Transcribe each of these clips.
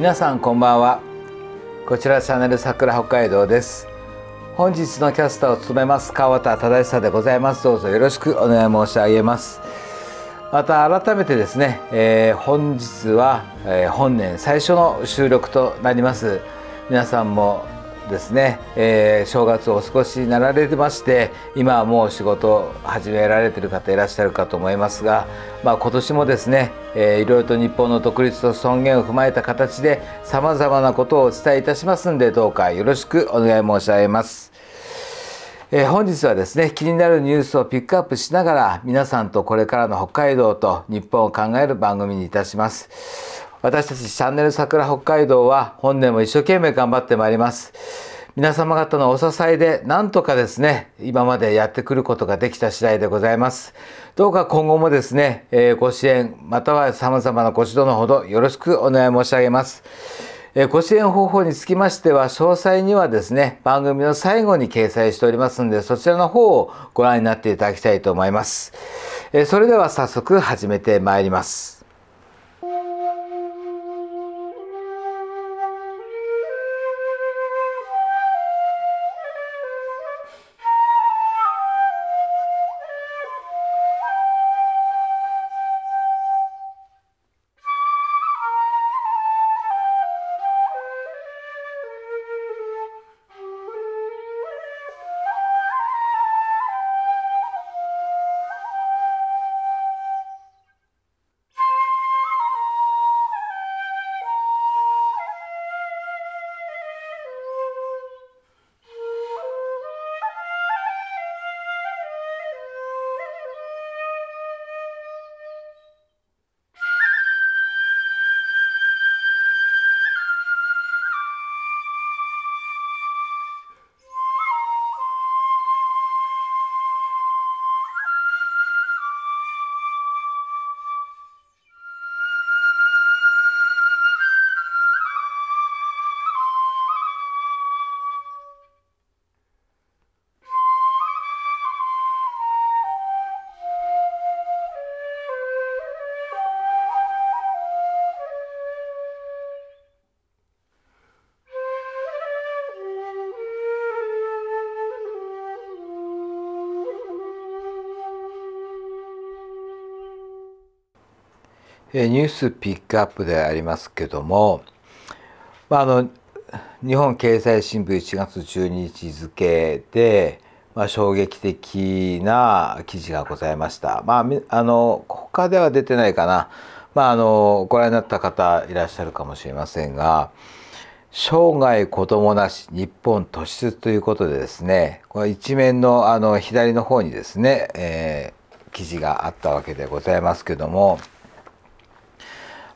皆さんこんばんはこちらチャンネル桜北海道です本日のキャスターを務めます川田忠久でございますどうぞよろしくお願い申し上げますまた改めてですね、えー、本日は、え本年最初の収録となります皆さんもですね、えー、正月をおしになられてまして今はもう仕事始められてる方いらっしゃるかと思いますが、まあ、今年もですね、えー、いろいろと日本の独立と尊厳を踏まえた形でさまざまなことをお伝えいたしますんでどうかよろしくお願い申し上げます。えー、本日はですね気になるニュースをピックアップしながら皆さんとこれからの北海道と日本を考える番組にいたします。私たちチャンネル桜北海道は本年も一生懸命頑張ってまいります。皆様方のお支えで何とかですね今までやってくることができた次第でございますどうか今後もですね、えご支援または様々なご指導のほどよろしくお願い申し上げますご支援方法につきましては、詳細にはですね、番組の最後に掲載しておりますので、そちらの方をご覧になっていただきたいと思います。それでは早速始めてまいります。ニュースピックアップでありますけども、まあ、あの日本経済新聞1月12日付で、まあ、衝撃的な記事がございました。まあ、あの他では出てないかな、まあ、あのご覧になった方いらっしゃるかもしれませんが「生涯子どもなし日本突出」ということでですねこ一面のあの左の方にですね、えー、記事があったわけでございますけども。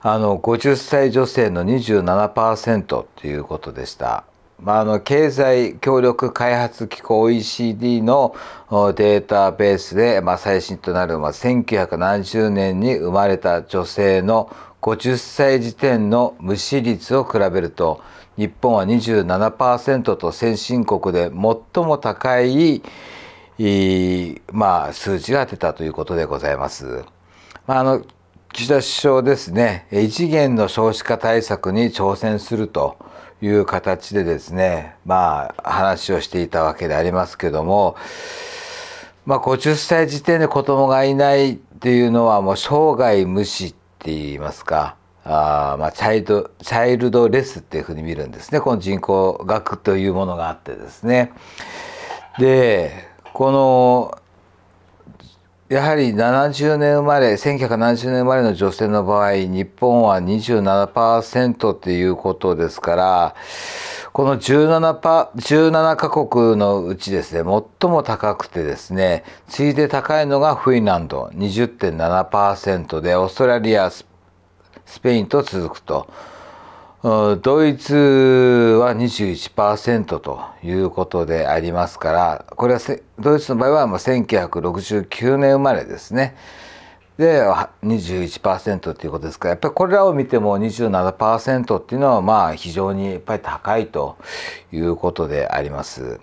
あの50歳女性の27%っいうことでした。まあ、あの経済協力開発機構 OECD のデータベースで、まあ、最新となる、まあ、1970年に生まれた女性の50歳時点の無視率を比べると日本は27%と先進国で最も高い、まあ、数字が出たということでございます。まあ、あの岸田首相ですね、異次元の少子化対策に挑戦するという形でですね、まあ、話をしていたわけでありますけども、まあ、50歳時点で子供がいないっていうのはもう生涯無視って言いますか、あまあ、チャイルドチャイルドレスっていうふうに見るんですねこの人口学というものがあってですね。でこのやはり70年生まれ1970年生まれの女性の場合日本は27%っていうことですからこの 17, パ17カ国のうちですね最も高くてですね次いで高いのがフィンランド20.7%でオーストラリアスペインと続くと。ドイツは21%ということでありますからこれはドイツの場合は1969年生まれですねで21%っていうことですからやっぱりこれらを見ても27%っていうのはまあ非常にやっぱり高いということであります。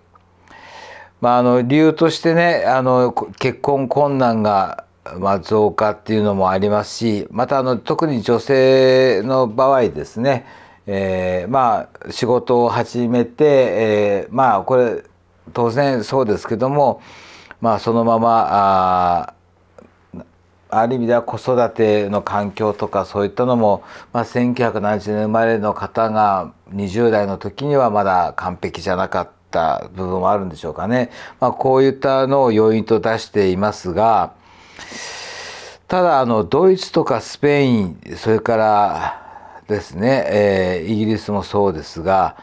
まあ、あの理由としてねあの結婚困難がまあ、増加っていうのもありますしまたあの特に女性の場合ですねえー、まあ仕事を始めて、えー、まあこれ当然そうですけども、まあ、そのままあある意味では子育ての環境とかそういったのも、まあ、1970年生まれの方が20代の時にはまだ完璧じゃなかった部分もあるんでしょうかね。まあ、こういったのを要因と出していますがただあのドイツとかスペインそれからですね、えー、イギリスもそうですが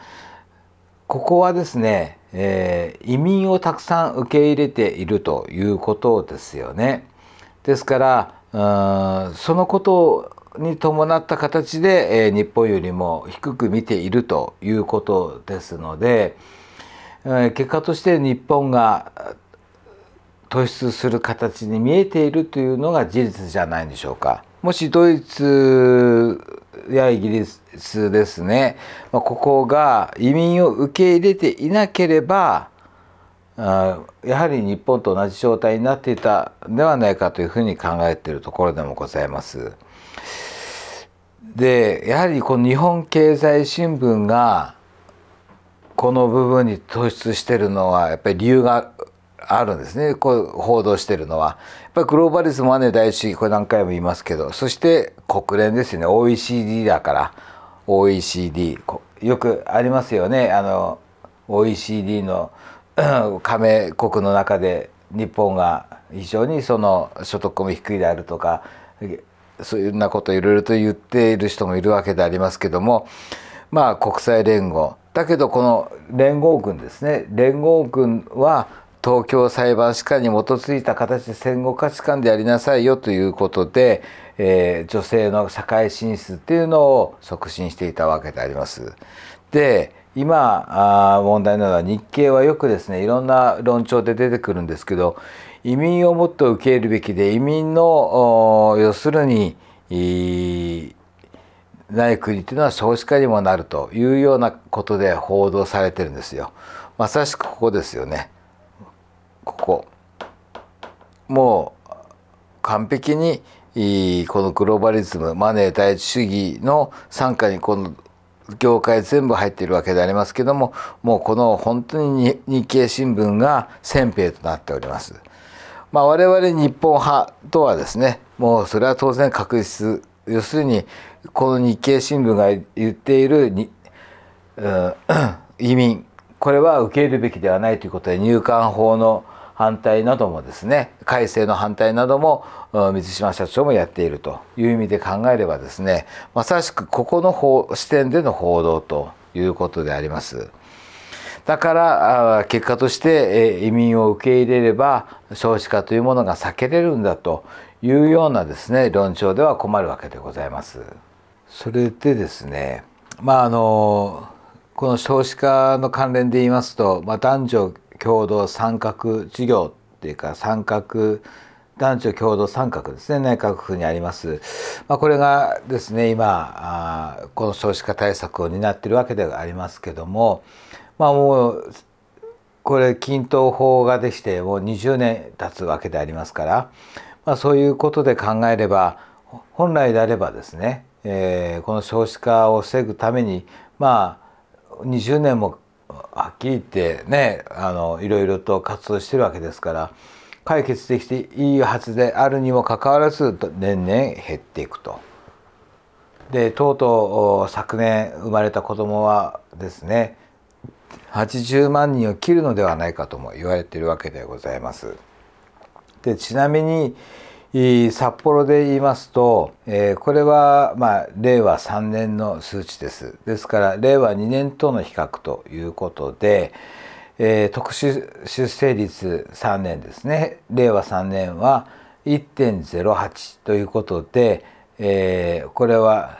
ここはですね、えー、移民をたくさん受け入れているということですよね。ですからそのことに伴った形で、えー、日本よりも低く見ているということですので、えー、結果として日本が突出する形に見えているというのが事実じゃないんでしょうか。もしドイツやイギリスですね、まあ、ここが移民を受け入れていなければあやはり日本と同じ状態になっていたんではないかというふうに考えているところでもございます。でやはりこの日本経済新聞がこの部分に突出してるのはやっぱり理由があるんですねこう報道してるのはやっぱりグローバリズムはね第一これ何回も言いますけどそして国連ですよね OECD だから OECD よくありますよねあの OECD の 加盟国の中で日本が非常にその所得も低いであるとかそういうようなことをいろいろと言っている人もいるわけでありますけどもまあ国際連合だけどこの連合軍ですね連合軍は東京裁判史観に基づいた形で戦後価値観でありなさいよということで、えー、女性の社会進出っていうのを促進していたわけであります。で今あ問題なのは日経はよくですねいろんな論調で出てくるんですけど移民をもっと受け入れるべきで移民の要するにない国というのは少子化にもなるというようなことで報道されてるんですよ。まさしくここですよね。ここもう完璧にこのグローバリズムマネー第一主義の傘下にこの業界全部入っているわけでありますけどももうこの本当に日経新聞が先兵となっております。まあ、我々日本派とはですねもうそれは当然確実要するにこの日経新聞が言っているに、うん、移民これは受け入れるべきではないということで入管法の反対などもですね改正の反対なども水島社長もやっているという意味で考えればですねまさしくここの視点での報道ということであります。だから結果として移民を受け入れれば少子化というものが避けれるんだというようなですね論調では困るわけでございます。それでですねまああのこの少子化の関連で言いますと、まあ、男女共同参画事業っていうか参画男女共同参画ですね内閣府にあります、まあ、これがですね今あこの少子化対策を担ってるわけではありますけども、まあ、もうこれ均等法ができてもう20年経つわけでありますから、まあ、そういうことで考えれば本来であればですね、えー、この少子化を防ぐためにまあ20年もはっきり言ってねあのいろいろと活動してるわけですから解決できていいはずであるにもかかわらず年々減っていくと。でとうとう昨年生まれた子どもはですね80万人を切るのではないかとも言われているわけでございます。でちなみに札幌で言いますと、えー、これは、まあ、令和3年の数値です。ですから令和2年との比較ということで、えー、特殊出生率3年ですね令和3年は1.08ということで、えー、これは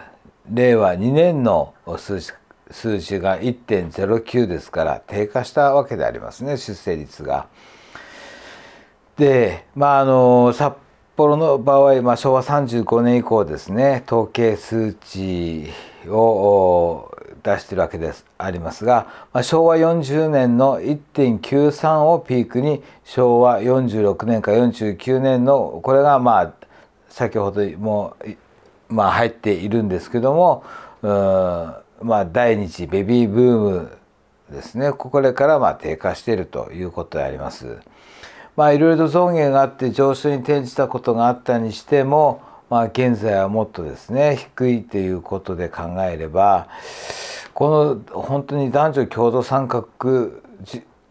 令和2年の数値数字が1.09ですから低下したわけでありますね出生率が。でまああの札幌の場合、まあ、昭和35年以降ですね統計数値を出してるわけですありますが、まあ、昭和40年の1.93をピークに昭和46年か49年のこれがまあ先ほども、まあ、入っているんですけどもまあ、第2次ベビーブームですねこれからま低下しているということであります。まあいろいろ増減があって上昇に転じたことがあったにしても、まあ、現在はもっとですね低いということで考えればこの本当に男女共同参画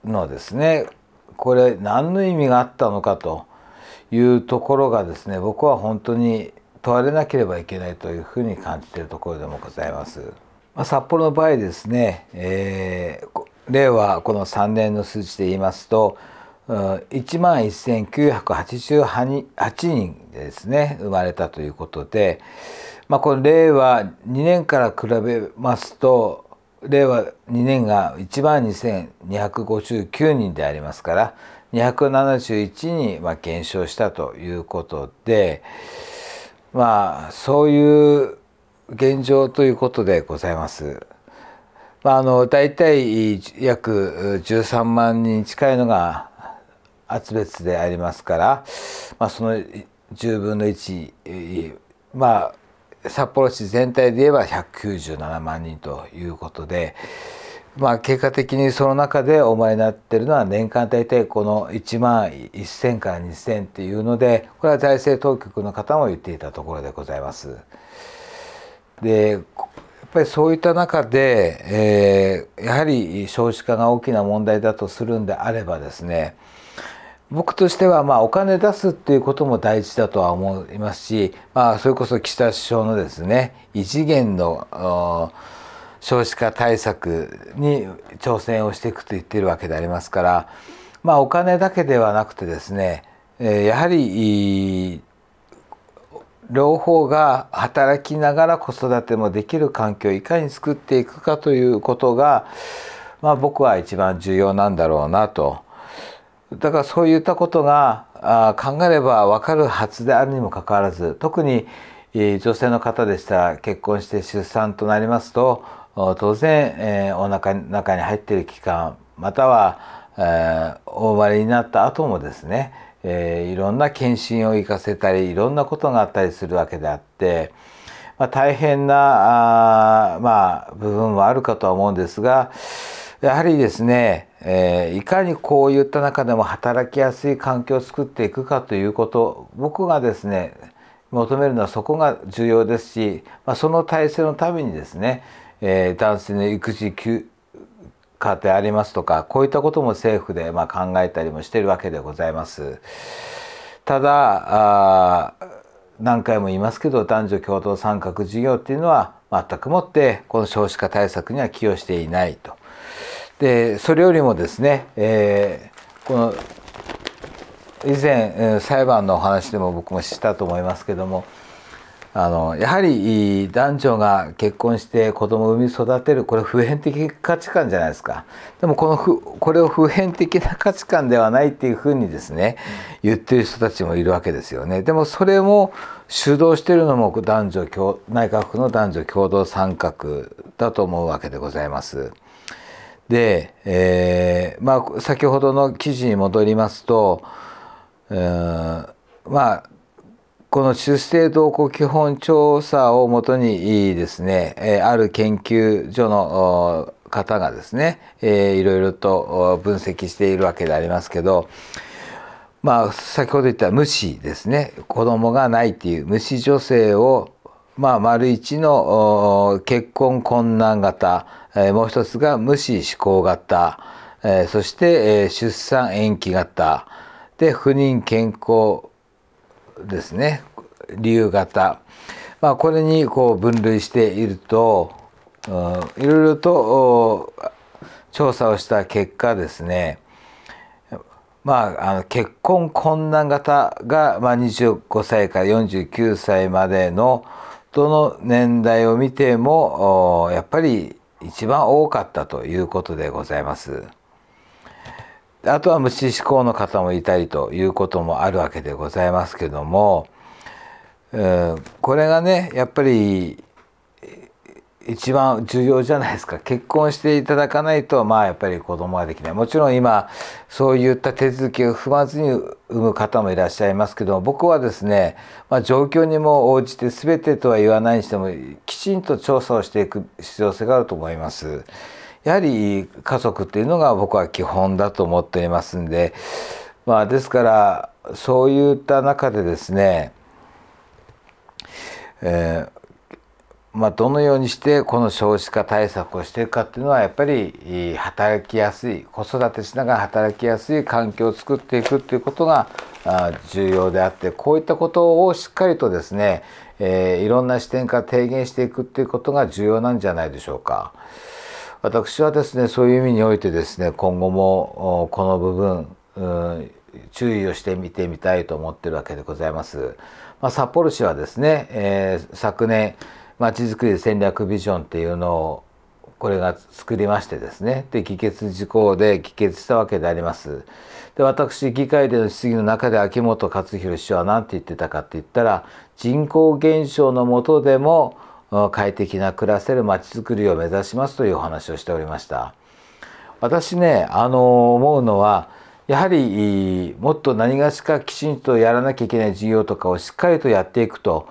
のですねこれ何の意味があったのかというところがですね僕は本当に問われなければいけないというふうに感じているところでもございます。まあ、札幌の場合ですね、えー、令和この3年の数値で言いますと1万1988人ですね生まれたということで、まあ、この令和2年から比べますと令和2年が1万2259人でありますから271にまあ減少したということでまあそういう現状ということでございます。まあ、あの大体約13万人近いのが厚別でありますから、まあ、その10分の1、まあ、札幌市全体で言えば197万人ということで、まあ、結果的にその中でお前になってるのは年間大体この1万1,000から2,000っていうのでこれは財政当局の方も言っていたところでございます。でやっぱりそういった中で、えー、やはり少子化が大きな問題だとするんであればですね僕としてはまあお金出すっていうことも大事だとは思いますし、まあ、それこそ岸田首相のですね異次元の少子化対策に挑戦をしていくと言っているわけでありますから、まあ、お金だけではなくてですねやはり両方が働きながら子育てもできる環境をいかに作っていくかということが、まあ、僕は一番重要なんだろうなと。だからそういったことが考えれば分かるはずであるにもかかわらず特に女性の方でしたら結婚して出産となりますと当然、えー、お腹の中に入っている期間または、えお生まれになった後もですね、えいろんな検診を行かせたりいろんなことがあったりするわけであって、まあ、大変なあ、まあ、部分もあるかとは思うんですがやはりですねえー、いかにこういった中でも働きやすい環境を作っていくかということ僕がですね求めるのはそこが重要ですし、まあ、その体制のためにですね、えー、男性の育児休暇でありますとかこういったことも政府でま考えたりもしてるわけでございます。ただ何回も言いますけど男女共同参画事業っていうのは全くもってこの少子化対策には寄与していないと。でそれよりもですね、えー、この以前裁判のお話でも僕もしたと思いますけどもあのやはり男女が結婚して子供を産み育てるこれ普遍的価値観じゃないですかでもこのふこれを普遍的な価値観ではないっていうふうにですね言ってる人たちもいるわけですよねでもそれも主導してるのも男女内閣府の男女共同参画だと思うわけでございます。で、えー、まあ、先ほどの記事に戻りますと、えー、まあこの出生動向基本調査をもとにですね、えー、ある研究所の方がですね、えー、いろいろと分析しているわけでありますけど、まあ、先ほど言った無視ですね子供がないっていう無視女性をまあ、丸一の結婚困難型、えー、もう一つが無視思考型、えー、そして、えー、出産延期型で不妊健康ですね理由型、まあ、これにこう分類していると、いろいろと調査をした結果ですねまあ、あの結婚困難型が、まあ、25歳から49歳までのどの年代を見てもやっぱり一番多かったということでございます。あとは無視志向の方もいたりということもあるわけでございますけども、えー、これがねやっぱり一番重要じゃないですか結婚していただかないとまあやっぱり子供はできないもちろん今そういった手続きを踏まずに産む方もいらっしゃいますけど僕はですね、まあ、状況にも応じて全てとは言わないにしてもきちんと調査をしていく必要性があると思います。やはり家族っていうのが僕は基本だと思っていますんでまあですからそういった中でですね、えーまあ、どのようにしてこの少子化対策をしていくかっていうのはやっぱり働きやすい子育てしながら働きやすい環境を作っていくっていうことが重要であってこういったことをしっかりとですね、えー、いろんな視点から提言していくっていうことが重要なんじゃないでしょうか。私はですねそういう意味においてですね今後もこの部分、うん注意をして見てみたいと思ってるわけでございます。まあ、札幌市はですね、えー、昨年まちづくり戦略ビジョンっていうのをこれが作りましてですねで議決事項で議決したわけでありますで私議会での質疑の中で秋元克弘氏は何て言ってたかって言ったら人口減少のもとでも快適な暮らせるまちづくりを目指しますというお話をしておりました私ねあの思うのはやはりもっと何がしかきちんとやらなきゃいけない事業とかをしっかりとやっていくと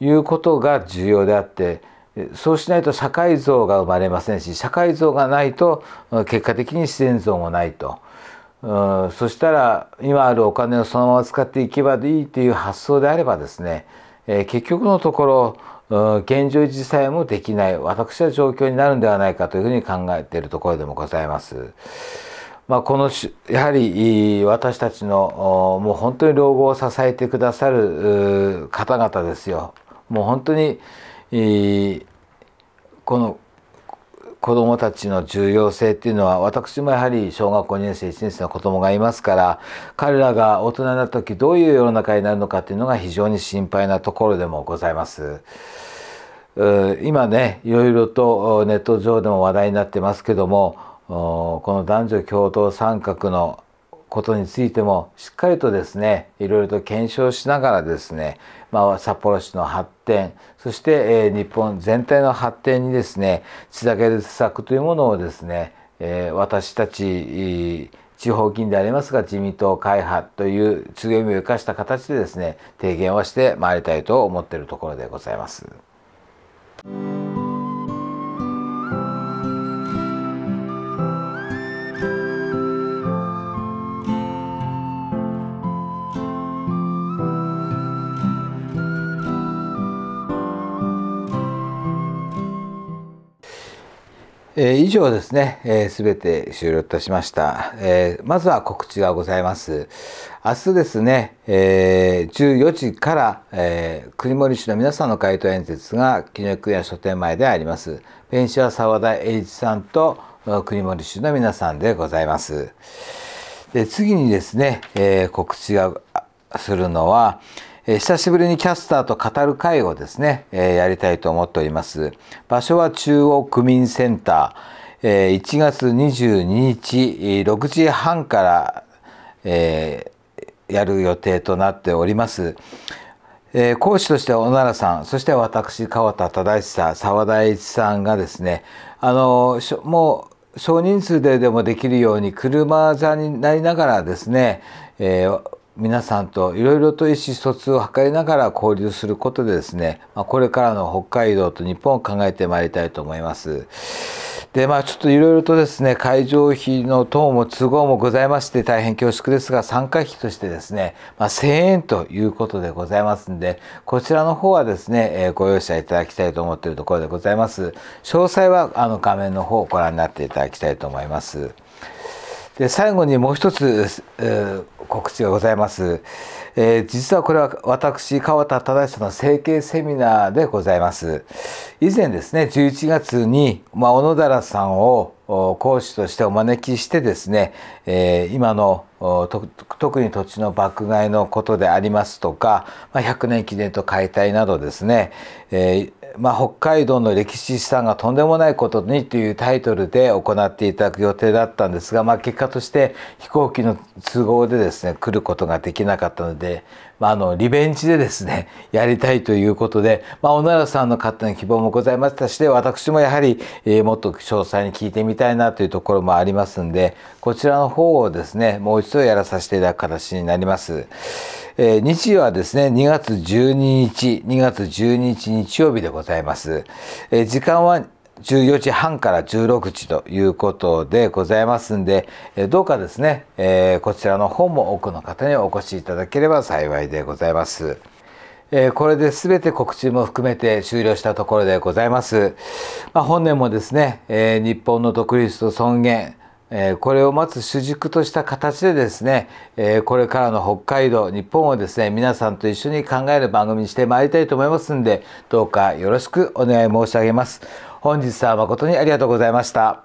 いうことが重要であってそうしないと社会像が生まれませんし社会像がないと結果的に自然像もないと。うん、そしたら今あるお金をそのまま使っていけばいいという発想であればですね、えー、結局のところ、うん、現状維持さえもできない私は状況になるんではないかというふうに考えているところでもございます。まあ、このやはり私たちのもう本当に老後を支えてくださる方々ですよもう本当に、えー、この子どもたちの重要性っていうのは私もやはり小学校2年生1年生の子どもがいますから彼らが大人になった時どういう世の中になるのかっていうのが非常に心配なところでもございます。今ねいろいろとネット上でも話題になってますけどもこの男女共同参画のことについてもしっかりとですねいろいろと検証しながらですね、まあ、札幌市の発展そして、え日本全体の発展にですねつなげる施策というものをですね、え私たち地方議員でありますが自民党会派という強みを生かした形でですね提言をしてまいりたいと思っているところでございます。えー、以上ですね、えー、全て終了いたしました、えー、まずは告知がございます。明日ですね、えー、14時から、えー、国森市の皆さんの回答演説が紀念国屋書店前であります。ペンシは沢田栄一さんと国森市の皆さんでございます。で次にですね、え告知がするのは、久しぶりにキャスターと語る会をですね、やりたいと思っております。場所は中央区民センター、えー、1月22日、6時半から、やる予定となっております。講師として小奈良さん、そして私、川田忠久、沢田一さんがですね、あのもう少人数ででもできるように車座になりながらですね、えー、皆さんといろいろと意思疎通を図りながら交流することでですね、まこれからの北海道と日本を考えてまいりたいと思います。でまあちょっといろいろとですね会場費の等も都合もございまして大変恐縮ですが参加費としてですね、まあ、1000円ということでございますんでこちらの方はですね、えご容赦いただきたいと思っているところでございます詳細はあの画面の方をご覧になっていただきたいと思います。で最後にもう一つ、えー、告知がございます、えー、実はこれは私川田忠久の整形セミナーでございます以前ですね11月に、まあ、小野寺さんを講師としてお招きしてですね、えー、今の特に土地の爆買いのことでありますとか、まあ、100年記念と解体などですね、えーまあ、北海道の歴史資産がとんでもないことにというタイトルで行っていただく予定だったんですが、まあ、結果として飛行機の都合でですね来ることができなかったので、まあ、あのリベンジでですね やりたいということで、まあ、小野良さんの方の希望もございましたしで私もやはり、えー、もっと詳細に聞いてみたいなというところもありますんでこちらの方をですねもう一度やらさせていただく形になります。えー、日曜はですね、2月12日、2月12日日曜日でございます。えー、時間は14時半から16時ということでございますんで、えー、どうかですね、えー、こちらの方も多くの方にお越しいただければ幸いでございます。えー、これで全て告知も含めて終了したところでございます。まあ、本年もですね、えー、日本の独立と尊厳、えこれを待つ主軸とした形でですね、えこれからの北海道日本をですね皆さんと一緒に考える番組にしてまいりたいと思いますんでどうかよろしくお願い申し上げます本日は誠にありがとうございました